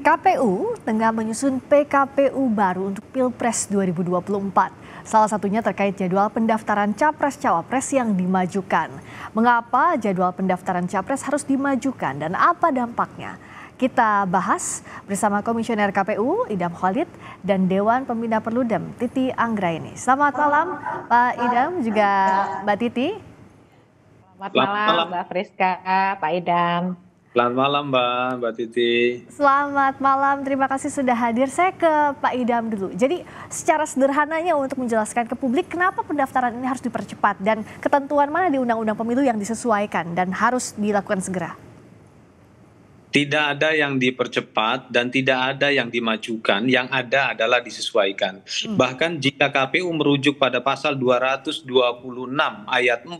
KPU tengah menyusun PKPU baru untuk Pilpres 2024. Salah satunya terkait jadwal pendaftaran capres-cawapres yang dimajukan. Mengapa jadwal pendaftaran capres harus dimajukan dan apa dampaknya? Kita bahas bersama Komisioner KPU Idam Khalid dan Dewan Pembina Perludem Titi Anggraini. Selamat malam Pak Idam juga Mbak Titi. Selamat malam Mbak Friska, Pak Idam. Selamat malam Mbak, Mbak Titi. Selamat malam, terima kasih sudah hadir. Saya ke Pak Idam dulu. Jadi secara sederhananya untuk menjelaskan ke publik kenapa pendaftaran ini harus dipercepat dan ketentuan mana di Undang-Undang Pemilu yang disesuaikan dan harus dilakukan segera? Tidak ada yang dipercepat dan tidak ada yang dimajukan, yang ada adalah disesuaikan. Hmm. Bahkan jika KPU merujuk pada pasal 226 ayat 4,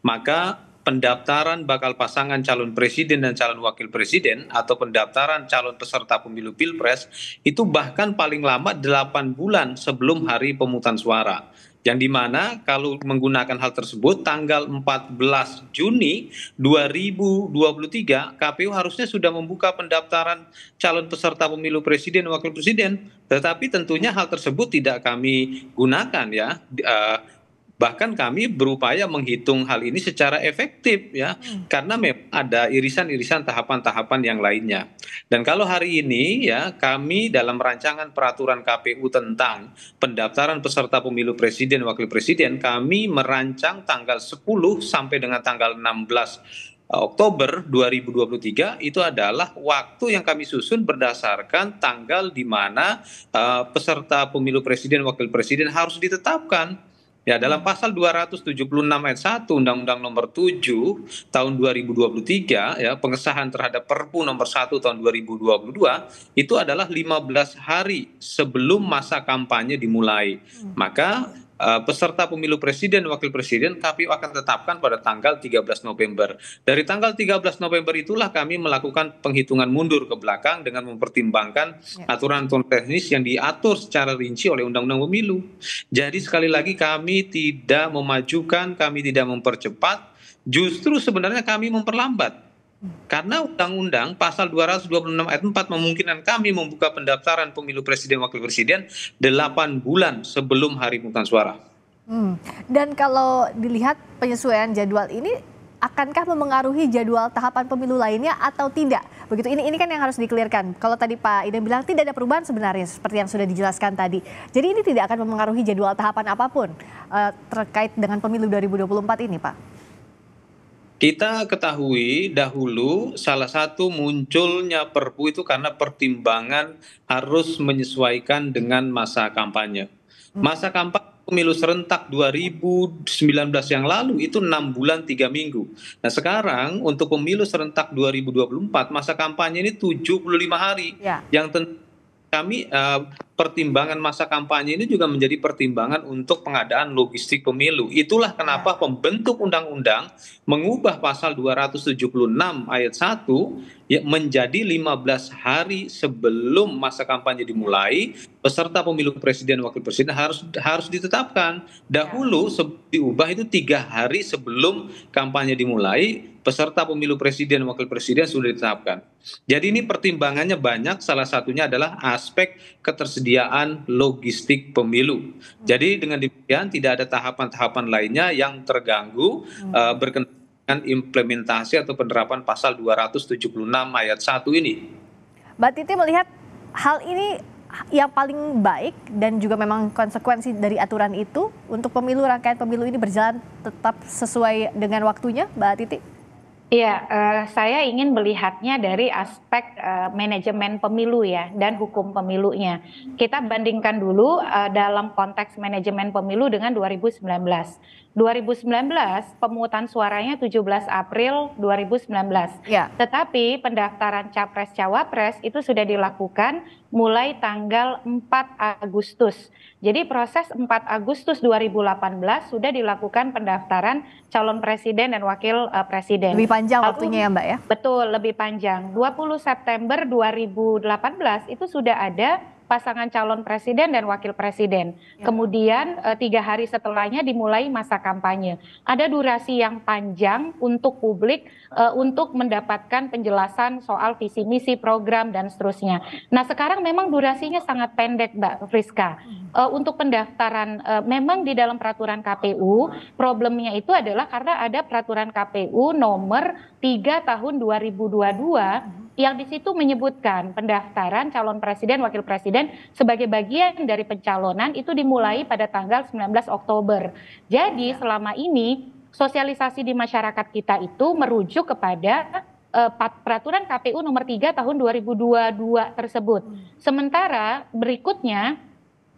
maka pendaftaran bakal pasangan calon presiden dan calon wakil presiden atau pendaftaran calon peserta pemilu pilpres itu bahkan paling lama 8 bulan sebelum hari pemutusan suara. Yang dimana kalau menggunakan hal tersebut tanggal 14 Juni 2023 KPU harusnya sudah membuka pendaftaran calon peserta pemilu presiden wakil presiden. Tetapi tentunya hal tersebut tidak kami gunakan ya. Eh, bahkan kami berupaya menghitung hal ini secara efektif ya hmm. karena memang ada irisan-irisan tahapan-tahapan yang lainnya dan kalau hari ini ya kami dalam rancangan peraturan KPU tentang pendaftaran peserta pemilu presiden wakil presiden kami merancang tanggal 10 sampai dengan tanggal 16 eh, Oktober 2023 itu adalah waktu yang kami susun berdasarkan tanggal di mana uh, peserta pemilu presiden wakil presiden harus ditetapkan Ya, dalam hmm. pasal 276 ayat 1 Undang-Undang Nomor 7 tahun 2023 ya, pengesahan terhadap Perpu Nomor 1 tahun 2022 itu adalah 15 hari sebelum masa kampanye dimulai. Hmm. Maka Eh, peserta pemilu presiden wakil presiden KPU akan tetapkan pada tanggal 13 November. Dari tanggal 13 November itulah kami melakukan penghitungan mundur ke belakang dengan mempertimbangkan ya. aturan teknis yang diatur secara rinci oleh Undang-Undang Pemilu. Jadi sekali lagi kami tidak memajukan, kami tidak mempercepat, justru sebenarnya kami memperlambat karena undang-undang pasal 226 ayat 4 memungkinkan kami membuka pendaftaran pemilu presiden wakil presiden 8 bulan sebelum hari pemungutan suara. Hmm. Dan kalau dilihat penyesuaian jadwal ini akankah memengaruhi jadwal tahapan pemilu lainnya atau tidak? Begitu ini ini kan yang harus dikelirkan. Kalau tadi Pak Ida bilang tidak ada perubahan sebenarnya seperti yang sudah dijelaskan tadi. Jadi ini tidak akan memengaruhi jadwal tahapan apapun uh, terkait dengan pemilu 2024 ini, Pak. Kita ketahui dahulu salah satu munculnya Perpu itu karena pertimbangan harus menyesuaikan dengan masa kampanye. Hmm. Masa kampanye pemilu serentak 2019 yang lalu itu 6 bulan 3 minggu. Nah sekarang untuk pemilu serentak 2024 masa kampanye ini 75 hari ya. yang tentu kami eh, pertimbangan masa kampanye ini juga menjadi pertimbangan untuk pengadaan logistik pemilu. Itulah kenapa ya. pembentuk undang-undang mengubah pasal 276 ayat 1 ya, menjadi 15 hari sebelum masa kampanye dimulai, peserta pemilu presiden wakil presiden harus harus ditetapkan. Dahulu ya. se, diubah itu tiga hari sebelum kampanye dimulai, peserta pemilu presiden wakil presiden sudah ditetapkan. Jadi ini pertimbangannya banyak, salah satunya adalah aspek ketersediaan logistik pemilu. Hmm. Jadi dengan demikian tidak ada tahapan-tahapan lainnya yang terganggu hmm. uh, eh, berkenaan dengan implementasi atau penerapan pasal 276 ayat 1 ini. Mbak Titi melihat hal ini yang paling baik dan juga memang konsekuensi dari aturan itu untuk pemilu rangkaian pemilu ini berjalan tetap sesuai dengan waktunya, Mbak Titi? Iya, uh, saya ingin melihatnya dari aspek uh, manajemen pemilu ya dan hukum pemilunya. Kita bandingkan dulu uh, dalam konteks manajemen pemilu dengan 2019. 2019 pemungutan suaranya 17 April 2019. Ya. Tetapi pendaftaran capres cawapres itu sudah dilakukan mulai tanggal 4 Agustus. Jadi proses 4 Agustus 2018 sudah dilakukan pendaftaran calon presiden dan wakil uh, presiden. Lebih panjang Lalu, waktunya ya Mbak ya? Betul, lebih panjang. 20 September 2018 itu sudah ada pasangan calon presiden dan wakil presiden. Ya. Kemudian eh, tiga hari setelahnya dimulai masa kampanye. Ada durasi yang panjang untuk publik eh, untuk mendapatkan penjelasan soal visi misi program dan seterusnya. Nah sekarang memang durasinya sangat pendek, Mbak Friska. Hmm. Eh, untuk pendaftaran memang di dalam peraturan KPU problemnya itu adalah karena ada peraturan KPU nomor 3 tahun 2022 yang di situ menyebutkan pendaftaran calon presiden wakil presiden sebagai bagian dari pencalonan itu dimulai hmm. pada tanggal 19 Oktober. Jadi ya. selama ini sosialisasi di masyarakat kita itu merujuk kepada uh, peraturan KPU nomor 3 tahun 2022 tersebut. Hmm. Sementara berikutnya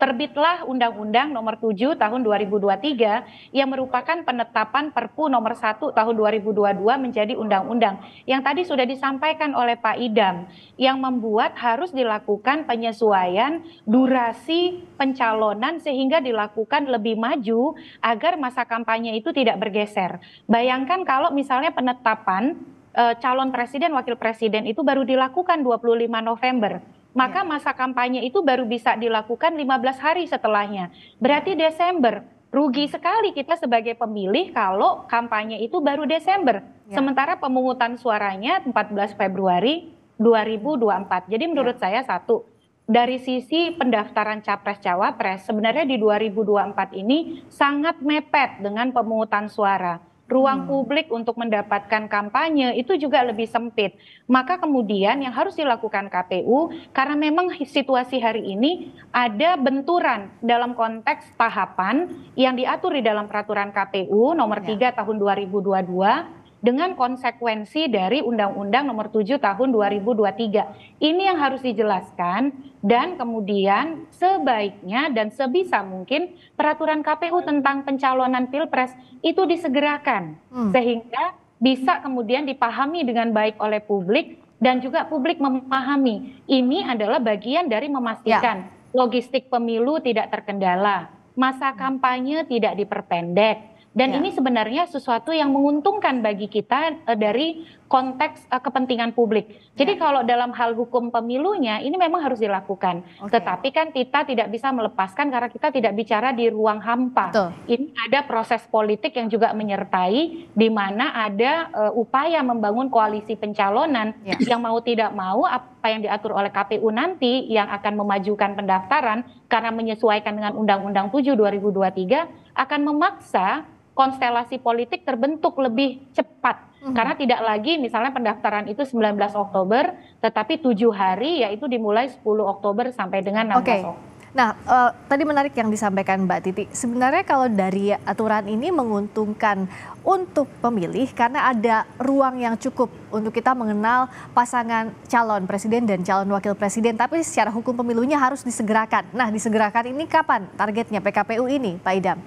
terbitlah Undang-Undang Nomor 7 Tahun 2023 yang merupakan penetapan Perpu Nomor 1 Tahun 2022 menjadi undang-undang yang tadi sudah disampaikan oleh Pak Idam yang membuat harus dilakukan penyesuaian durasi pencalonan sehingga dilakukan lebih maju agar masa kampanye itu tidak bergeser. Bayangkan kalau misalnya penetapan eh, calon presiden wakil presiden itu baru dilakukan 25 November maka ya. masa kampanye itu baru bisa dilakukan 15 hari setelahnya. Berarti Desember. Rugi sekali kita sebagai pemilih kalau kampanye itu baru Desember. Ya. Sementara pemungutan suaranya 14 Februari 2024. Jadi menurut ya. saya satu, dari sisi pendaftaran capres-cawapres sebenarnya di 2024 ini sangat mepet dengan pemungutan suara ruang hmm. publik untuk mendapatkan kampanye itu juga lebih sempit. Maka kemudian yang harus dilakukan KPU karena memang situasi hari ini ada benturan dalam konteks tahapan yang diatur di dalam peraturan KPU nomor ya. 3 tahun 2022 dengan konsekuensi dari Undang-Undang Nomor 7 Tahun 2023. Ini yang harus dijelaskan dan kemudian sebaiknya dan sebisa mungkin peraturan KPU tentang pencalonan Pilpres itu disegerakan hmm. sehingga bisa kemudian dipahami dengan baik oleh publik dan juga publik memahami ini adalah bagian dari memastikan ya. logistik pemilu tidak terkendala, masa kampanye tidak diperpendek dan ya. ini sebenarnya sesuatu yang menguntungkan bagi kita uh, dari konteks uh, kepentingan publik. Jadi ya. kalau dalam hal hukum pemilunya ini memang harus dilakukan. Okay. Tetapi kan kita tidak bisa melepaskan karena kita tidak bicara di ruang hampa. Betul. Ini ada proses politik yang juga menyertai di mana ada uh, upaya membangun koalisi pencalonan ya. yang mau tidak mau apa yang diatur oleh KPU nanti yang akan memajukan pendaftaran karena menyesuaikan dengan Undang-Undang 7 2023 akan memaksa konstelasi politik terbentuk lebih cepat hmm. karena tidak lagi misalnya pendaftaran itu 19 Oktober tetapi tujuh hari yaitu dimulai 10 Oktober sampai dengan 16 okay. Oktober. Nah, uh, tadi menarik yang disampaikan Mbak Titi. Sebenarnya kalau dari aturan ini menguntungkan untuk pemilih karena ada ruang yang cukup untuk kita mengenal pasangan calon presiden dan calon wakil presiden. Tapi secara hukum pemilunya harus disegerakan. Nah, disegerakan ini kapan targetnya PKPU ini, Pak Idam?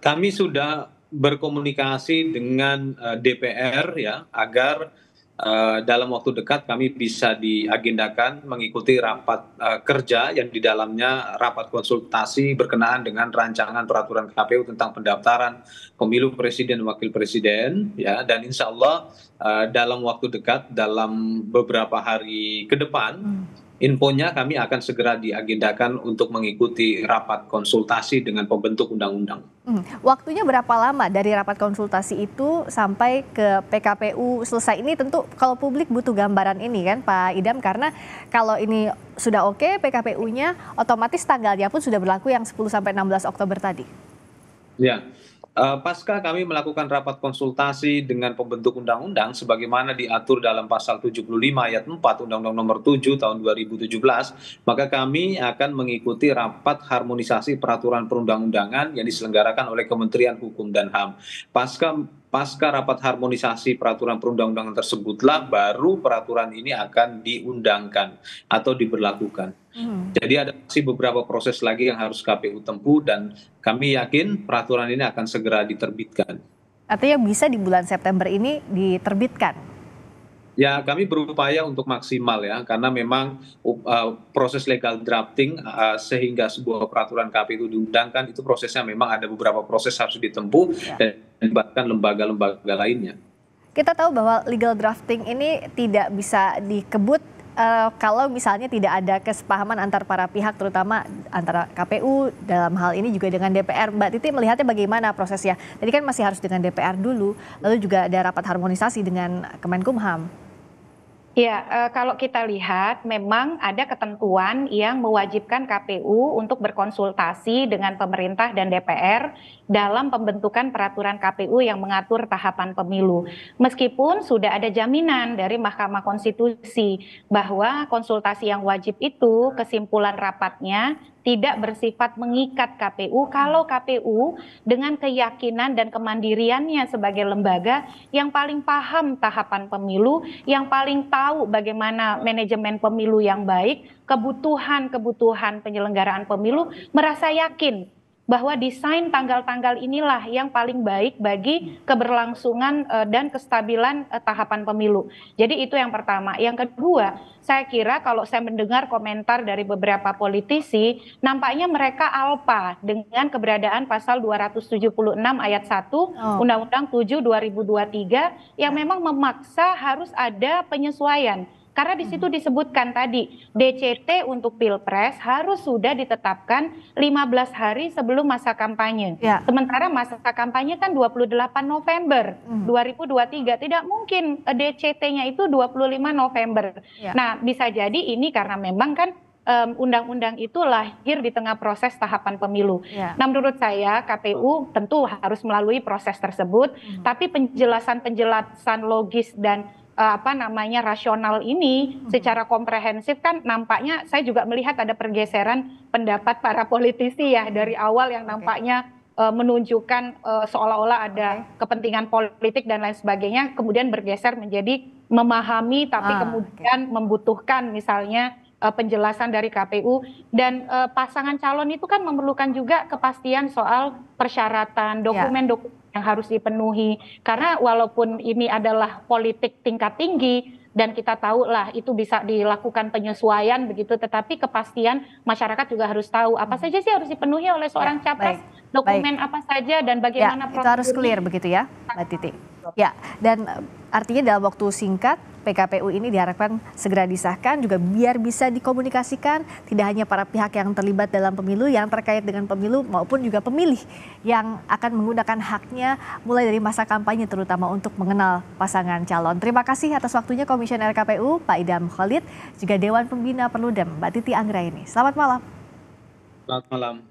kami sudah berkomunikasi dengan eh, DPR ya agar Uh, dalam waktu dekat kami bisa diagendakan mengikuti rapat uh, kerja yang di dalamnya rapat konsultasi berkenaan dengan rancangan peraturan KPU tentang pendaftaran pemilu presiden dan wakil presiden ya dan insya Allah uh, dalam waktu dekat dalam beberapa hari ke depan hmm infonya kami akan segera diagendakan untuk mengikuti rapat konsultasi dengan pembentuk undang-undang. Hmm. Waktunya berapa lama dari rapat konsultasi itu sampai ke PKPU selesai? Ini tentu kalau publik butuh gambaran ini kan Pak Idam karena kalau ini sudah oke PKPU-nya otomatis tanggalnya pun sudah berlaku yang 10 sampai 16 Oktober tadi. Ya, Uh, pasca kami melakukan rapat konsultasi dengan pembentuk undang-undang sebagaimana diatur dalam pasal 75 ayat 4 Undang-Undang Nomor 7 tahun 2017, maka kami akan mengikuti rapat harmonisasi peraturan perundang-undangan yang diselenggarakan oleh Kementerian Hukum dan HAM. Pasca pasca rapat harmonisasi peraturan perundang-undangan tersebutlah baru peraturan ini akan diundangkan atau diberlakukan. Hmm. Jadi ada masih beberapa proses lagi yang harus KPU tempuh dan kami yakin peraturan ini akan segera diterbitkan. Artinya bisa di bulan September ini diterbitkan? Ya, kami berupaya untuk maksimal ya, karena memang uh, proses legal drafting uh, sehingga sebuah peraturan KPU diundangkan itu prosesnya memang ada beberapa proses harus ditempuh ya. dan melibatkan lembaga-lembaga lainnya. Kita tahu bahwa legal drafting ini tidak bisa dikebut Uh, kalau misalnya tidak ada kesepahaman antar para pihak, terutama antara KPU dalam hal ini juga dengan DPR, Mbak Titi melihatnya bagaimana prosesnya? Tadi kan masih harus dengan DPR dulu, lalu juga ada rapat harmonisasi dengan Kemenkumham. Ya, eh, kalau kita lihat memang ada ketentuan yang mewajibkan KPU untuk berkonsultasi dengan pemerintah dan DPR dalam pembentukan peraturan KPU yang mengatur tahapan pemilu. Meskipun sudah ada jaminan dari Mahkamah Konstitusi bahwa konsultasi yang wajib itu kesimpulan rapatnya tidak bersifat mengikat KPU kalau KPU dengan keyakinan dan kemandiriannya sebagai lembaga yang paling paham tahapan pemilu, yang paling tahu bagaimana manajemen pemilu yang baik, kebutuhan-kebutuhan penyelenggaraan pemilu merasa yakin bahwa desain tanggal-tanggal inilah yang paling baik bagi ya. keberlangsungan eh, dan kestabilan eh, tahapan pemilu. Jadi itu yang pertama. Yang kedua, saya kira kalau saya mendengar komentar dari beberapa politisi, nampaknya mereka alpa dengan keberadaan pasal 276 ayat 1 Undang-Undang oh. 7 2023 yang ya. memang memaksa harus ada penyesuaian karena di situ disebutkan tadi DCT untuk pilpres harus sudah ditetapkan 15 hari sebelum masa kampanye. Ya. Sementara masa kampanye kan 28 November 2023 hmm. tidak mungkin eh, DCT-nya itu 25 November. Ya. Nah bisa jadi ini karena memang kan undang-undang um, itu lahir di tengah proses tahapan pemilu. Ya. Nah, menurut saya KPU tentu harus melalui proses tersebut, -hmm. tapi penjelasan-penjelasan logis dan Eh, apa namanya rasional ini secara komprehensif kan nampaknya saya juga melihat ada pergeseran pendapat para politisi ya dari awal yang nampaknya eh, menunjukkan eh, seolah-olah ada kepentingan politik dan lain sebagainya kemudian bergeser menjadi memahami tapi ah, kemudian membutuhkan misalnya penjelasan dari KPU dan pasangan calon itu kan memerlukan juga kepastian soal persyaratan ya. dokumen-dokumen yang harus dipenuhi. Karena walaupun ini adalah politik tingkat tinggi dan kita tahu lah itu bisa dilakukan penyesuaian begitu, tetapi kepastian masyarakat juga harus tahu apa saja sih harus dipenuhi oleh ya, seorang ya, capres, dokumen baik. apa saja dan ya, bagaimana ya, itu harus clear begitu ya, Mbak Titi. Ya, dan artinya dalam waktu singkat PKPU ini diharapkan segera disahkan juga biar bisa dikomunikasikan tidak hanya para pihak yang terlibat dalam pemilu yang terkait dengan pemilu maupun juga pemilih yang akan menggunakan haknya mulai dari masa kampanye terutama untuk mengenal pasangan calon. Terima kasih atas waktunya Komisioner KPU Pak Idam Khalid juga Dewan Pembina Perludem Mbak Titi Anggraini. Selamat malam. Selamat malam.